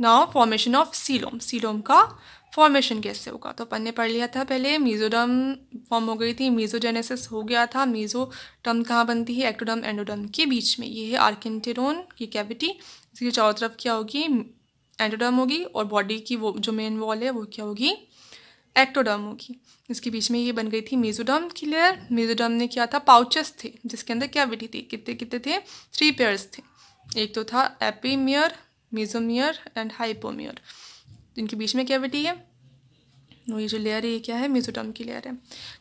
now formation of coelom coelom का formation कैसे होगा तो अपन ने पढ़ लिया था पहले मीजोडम फॉर्म हो गई थी मीजोजेनेसिस हो गया था मीजोडम कहाँ बनती है एक्टोडम एंडोडम के बीच में ये है आर्किटेरोन की कैविटी इसकी चारों तरफ क्या होगी एंडोडम होगी और बॉडी की वो जो मेन वॉल है वो क्या होगी एक्टोडम होगी इसके बीच में ये बन गई थी मीजोडम की लेयर ने क्या था पाउचेस थे जिसके अंदर कैविटी थी कितने कितने थे थ्री पेयर्स थे एक तो था एपीमियर मेजोमियर एंड हाइपोमियर इनके बीच में कैविटी है वो ये जो लेयर है ये क्या है मेजोटर्म की लेयर है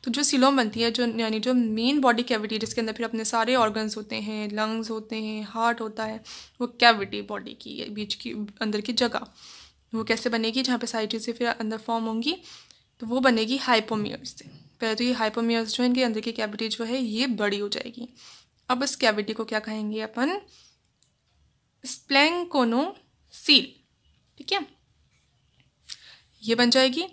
तो जो सिलोम बनती है जो यानी जो मेन बॉडी कैविटी जिसके अंदर फिर अपने सारे ऑर्गन्स होते हैं लंग्स होते हैं हार्ट होता है वो कैविटी बॉडी की बीच की अंदर की जगह वो कैसे बनेगी जहाँ पे सारी चीज़ें फिर अंदर फॉर्म होंगी तो वो बनेगी हाइपोमियर से पहले तो ये हाइपोमियर्स जो है इनके अंदर की कैविटी जो है ये बड़ी हो जाएगी अब इस कैविटी को क्या कहेंगे अपन स्प्लैंकोनो सील ठीक है ये बन जाएगी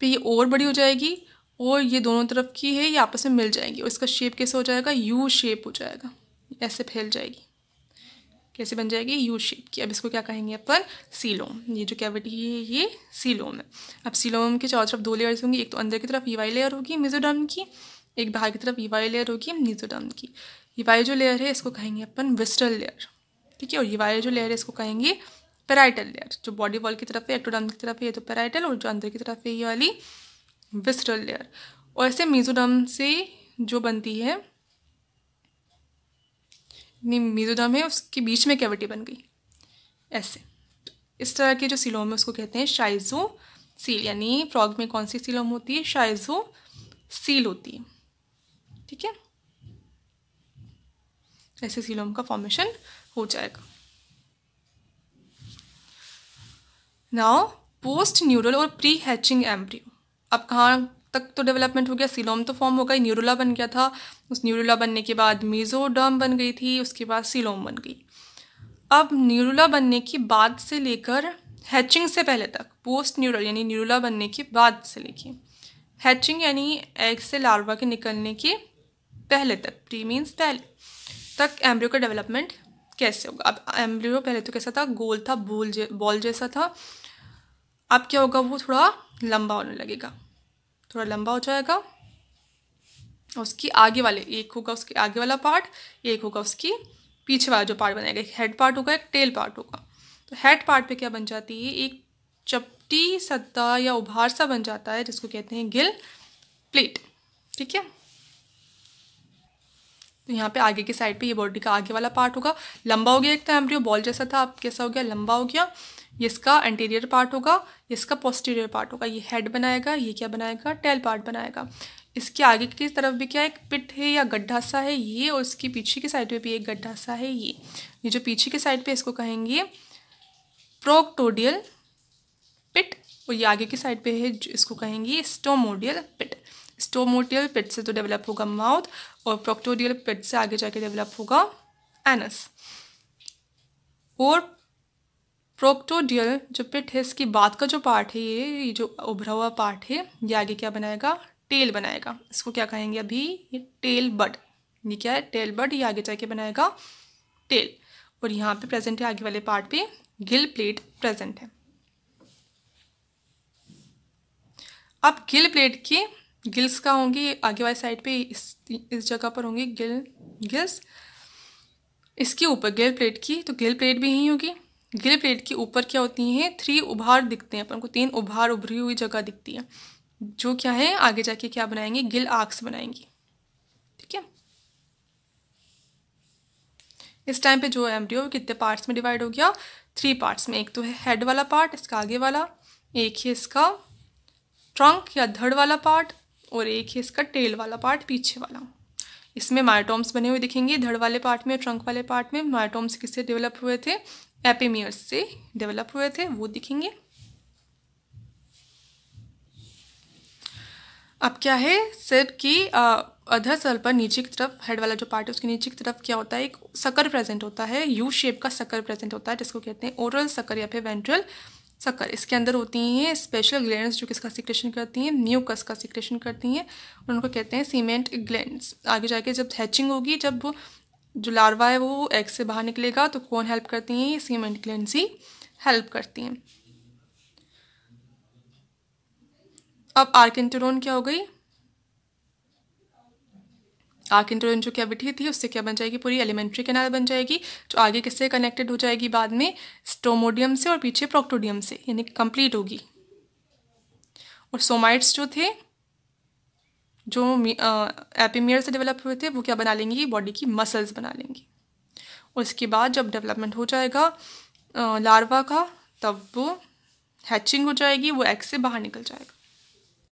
फिर ये और बड़ी हो जाएगी और ये दोनों तरफ की है ये आपस में मिल जाएंगी और इसका शेप कैसे हो जाएगा यू शेप हो जाएगा ऐसे फैल जाएगी कैसे बन जाएगी यू शेप की अब इसको क्या कहेंगे अपन सीलोम ये जो कैविटी है ये सीलोम है अब सीलोम के चारों तरफ दो लेयर्स होंगी एक तो अंदर की तरफ ई वाई लेयर होगी मिजोडम की एक बाहर की तरफ ई वाई लेयर होगी मिजोडम की ई e वाई जो लेयर है इसको कहेंगे अपन विस्टल लेयर ठीक है और ई e वाई जो लेयर है इसको कहेंगे पेराइटल लेयर जो बॉडी वॉल की तरफ है एक्टोडर्म की तरफ है ये तो पेराइटल और जो अंदर की तरफ है ये वाली विस्टल लेयर और ऐसे मीजोडम से जो बनती है मीजोडम है उसके बीच में कैविटी बन गई ऐसे इस तरह के जो सिलोम है उसको कहते हैं शाइजो सील यानी फ्रॉग में कौन सी सिलोम होती है शाइजो सील होती है ठीक है ऐसे सिलोम का फॉर्मेशन हो जाएगा नाउ पोस्ट न्यूरल और प्री हैचिंग एम्ब्रियो अब कहाँ तक तो डेवलपमेंट हो गया सिलोम तो फॉर्म हो गई न्यूरोला बन गया था उस न्यूरोला बनने के बाद मीजोडर्म बन गई थी उसके बाद सिलोम बन गई अब न्यूरोला बनने की बाद से लेकर हैचिंग से पहले तक पोस्ट न्यूरल यानी न्यूरोला बनने के बाद से लेके हैचिंग यानी एग से लार्वा के निकलने के पहले तक प्री मीन्स पहले तक एम्ब्रियो का डेवलपमेंट कैसे होगा अब एम्ब्रियो पहले तो कैसा था गोल था बोल जै, बॉल जैसा था अब क्या होगा वो थोड़ा लंबा होने लगेगा थोड़ा लंबा हो जाएगा उसकी आगे वाले एक होगा उसके आगे वाला पार्ट एक होगा उसकी पीछे वाला जो पार्ट बनाएगा एक हेड पार्ट होगा एक टेल पार्ट होगा तो हेड पार्ट पे क्या बन जाती है एक चपटी सत्ता या उभार सा बन जाता है जिसको कहते हैं गिल प्लेट ठीक है तो यहाँ पे आगे की साइड पे ये बॉडी का आगे वाला पार्ट होगा लंबा हो गया एक तो एम्ब्रियो बॉल जैसा था अब कैसा हो गया लंबा हो गया ये इसका एंटीरियर पार्ट होगा ये इसका पोस्टीरियर पार्ट होगा ये हेड बनाएगा ये क्या बनाएगा टेल पार्ट बनाएगा इसके आगे की तरफ भी क्या एक पिट है या गड्ढा सा है ये और इसके पीछे की साइड पर भी एक गड्ढा सा है ये ये जो पीछे की साइड पे इसको कहेंगे प्रोक्टोडियल पिट और ये आगे की साइड पे है इसको कहेंगे स्टोमोडियल पिट स्टोमोटियल पिट से तो डेवलप होगा माउथ और प्रोक्टोडियल पिट से आगे जाके डेवलप होगा एनस और प्रोक्टोडियल जो पिट है इसकी बात का जो पार्ट है ये ये जो उभरा हुआ पार्ट है ये आगे क्या बनाएगा टेल बनाएगा इसको क्या कहेंगे अभी ये टेल बड ये क्या है टेल बड ये आगे जाके बनाएगा टेल और यहाँ पे प्रेजेंट है आगे वाले पार्ट पे गिल प्लेट प्रेजेंट है अब गिल प्लेट के गिल्स का होंगी आगे वाली साइड पे इस इस जगह पर होंगी गिल गिल्स इसके ऊपर गिल प्लेट की तो गिल प्लेट भी यही होगी गिल प्लेट के ऊपर क्या होती हैं थ्री उभार दिखते हैं अपन को तीन उभार उभरी हुई जगह दिखती है जो क्या है आगे जाके क्या बनाएंगे गिल आक्स बनाएंगी ठीक है इस टाइम पे जो एम्ब्रियो कितने पार्ट्स में डिवाइड हो गया थ्री पार्ट्स में एक तो है हेड वाला पार्ट इसका आगे वाला एक है इसका ट्रंक या धड़ वाला पार्ट और एक है इसका टेल वाला पार्ट पीछे वाला इसमें मायोटोम्स बने हुए दिखेंगे धड़ वाले पार्ट में ट्रंक वाले पार्ट में मायोटोम्स किससे डेवलप हुए थे एपेमियर्स से डेवलप हुए थे वो दिखेंगे अब क्या है सिर्फ कि अधर सल पर नीचे की तरफ हेड वाला जो पार्ट है उसके नीचे की तरफ क्या होता है एक सकर प्रेजेंट होता है यू शेप का सकर प्रेजेंट होता है जिसको कहते हैं ओरल सकर या फिर वेंट्रल शक्कर इसके अंदर होती हैं स्पेशल ग्लैंड्स जो किसका सिक्रेशन करती हैं म्यूकस का सिक्रेशन करती हैं और उनको कहते हैं सीमेंट ग्लैंड्स आगे जाके जब हैचिंग होगी जब वो जो लार्वा है वो एग से बाहर निकलेगा तो कौन हेल्प करती हैं ये सीमेंट ग्लैंड्स ही हेल्प करती हैं अब आर्केंटेरोन क्या हो गई आर्क इंटरन जो कैविटी थी उससे क्या बन जाएगी पूरी एलिमेंट्री कैनाल बन जाएगी जो आगे किससे कनेक्टेड हो जाएगी बाद में स्टोमोडियम से और पीछे प्रोक्टोडियम से यानी कंप्लीट होगी और सोमाइट्स जो थे जो एपीमियर से डेवलप हुए थे वो क्या बना लेंगी बॉडी की मसल्स बना लेंगी और इसके बाद जब डेवलपमेंट हो जाएगा लार्वा का तब वो हैचिंग हो जाएगी वो एग से बाहर निकल जाएगा